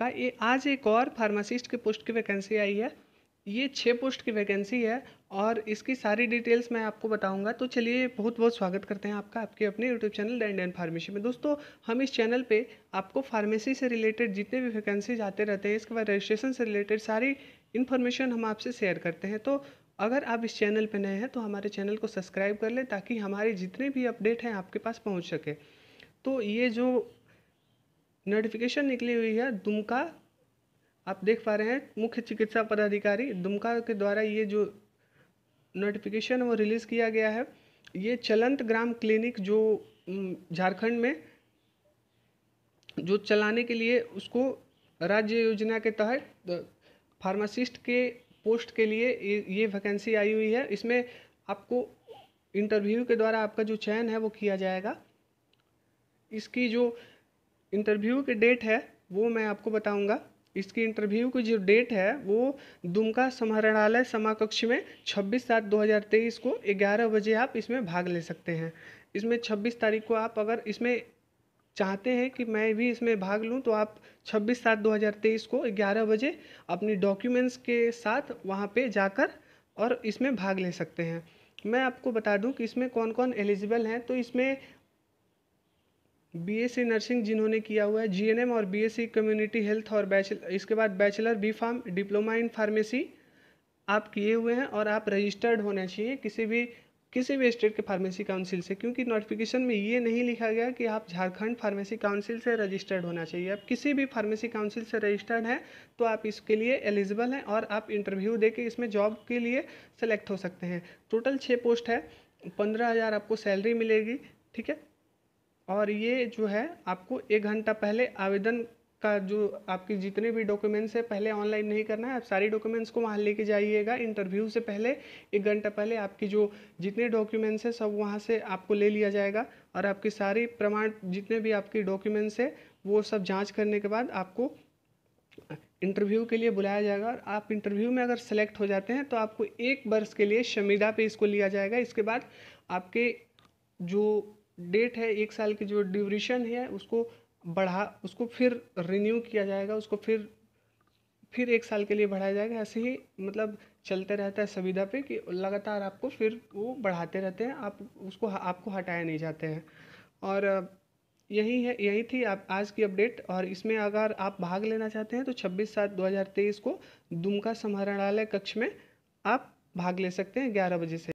आपका ये आज एक और फार्मासिस्ट की पोस्ट की वैकेंसी आई है ये छः पोस्ट की वैकेंसी है और इसकी सारी डिटेल्स मैं आपको बताऊंगा तो चलिए बहुत बहुत स्वागत करते हैं आपका आपके अपने यूट्यूब चैनल डैंड एंड फार्मेसी में दोस्तों हम इस चैनल पे आपको फार्मेसी से रिलेटेड जितने भी वैकेंसीज आते रहते हैं इसके बाद रजिस्ट्रेशन से रिलेटेड सारी इन्फॉर्मेशन हम आपसे शेयर करते हैं तो अगर आप इस चैनल पर नए हैं तो हमारे चैनल को सब्सक्राइब कर लें ताकि हमारे जितने भी अपडेट हैं आपके पास पहुँच सके तो ये जो नोटिफिकेशन निकली हुई है दुमका आप देख पा रहे हैं मुख्य चिकित्सा पदाधिकारी दुमका के द्वारा ये जो नोटिफिकेशन वो रिलीज़ किया गया है ये चलंत ग्राम क्लिनिक जो झारखंड में जो चलाने के लिए उसको राज्य योजना के तहत फार्मासिस्ट के पोस्ट के लिए ये वैकेंसी आई हुई है इसमें आपको इंटरव्यू के द्वारा आपका जो चयन है वो किया जाएगा इसकी जो इंटरव्यू की डेट है वो मैं आपको बताऊँगा इसकी इंटरव्यू की जो डेट है वो दुमका समाहरणालय समाकक्ष में 26 सात 2023 को 11 बजे आप इसमें भाग ले सकते हैं इसमें 26 तारीख को आप अगर इसमें चाहते हैं कि मैं भी इसमें भाग लूं तो आप 26 सात 2023 को 11 बजे अपनी डॉक्यूमेंट्स के साथ वहां पे जाकर और इसमें भाग ले सकते हैं मैं आपको बता दूं कि इसमें कौन कौन एलिजिबल हैं तो इसमें बीएससी नर्सिंग जिन्होंने किया हुआ है जीएनएम और बीएससी कम्युनिटी हेल्थ और बैचलर इसके बाद bachelor B pharm diploma in pharmacy आप किए हुए हैं और आप रजिस्टर्ड होना चाहिए किसी भी किसी भी स्टेट के फार्मेसी काउंसिल से क्योंकि नोटिफिकेशन में ये नहीं लिखा गया कि आप झारखंड फार्मेसी काउंसिल से रजिस्टर्ड होना चाहिए आप किसी भी फार्मेसी काउंसिल से रजिस्टर्ड हैं तो आप इसके लिए एलिजिबल हैं और आप इंटरव्यू दे के इसमें जॉब के लिए सेलेक्ट हो सकते हैं टोटल छः पोस्ट है पंद्रह हज़ार आपको सैलरी मिलेगी ठीक है और ये जो है आपको एक घंटा पहले आवेदन का जो आपके जितने भी डॉक्यूमेंट्स है पहले ऑनलाइन नहीं करना है आप सारी डॉक्यूमेंट्स को वहाँ लेके जाइएगा इंटरव्यू से पहले एक घंटा पहले आपकी जो जितने डॉक्यूमेंट्स हैं सब वहाँ से आपको ले लिया जाएगा और आपके सारे प्रमाण जितने भी आपके डॉक्यूमेंट्स है वो सब जाँच करने के बाद आपको इंटरव्यू के लिए बुलाया जाएगा और आप इंटरव्यू में अगर सेलेक्ट हो जाते हैं तो आपको एक वर्ष के लिए शमीदा पे इसको लिया जाएगा इसके बाद आपके जो डेट है एक साल की जो ड्यूरेशन है उसको बढ़ा उसको फिर रिन्यू किया जाएगा उसको फिर फिर एक साल के लिए बढ़ाया जाएगा ऐसे ही मतलब चलते रहता है सुविधा पे कि लगातार आपको फिर वो बढ़ाते रहते हैं आप उसको आपको हटाया नहीं जाते हैं और यही है यही थी आप आज की अपडेट और इसमें अगर आप भाग लेना चाहते हैं तो 26 सात 2023 को दुमका समाहरणालय कक्ष में आप भाग ले सकते हैं ग्यारह बजे से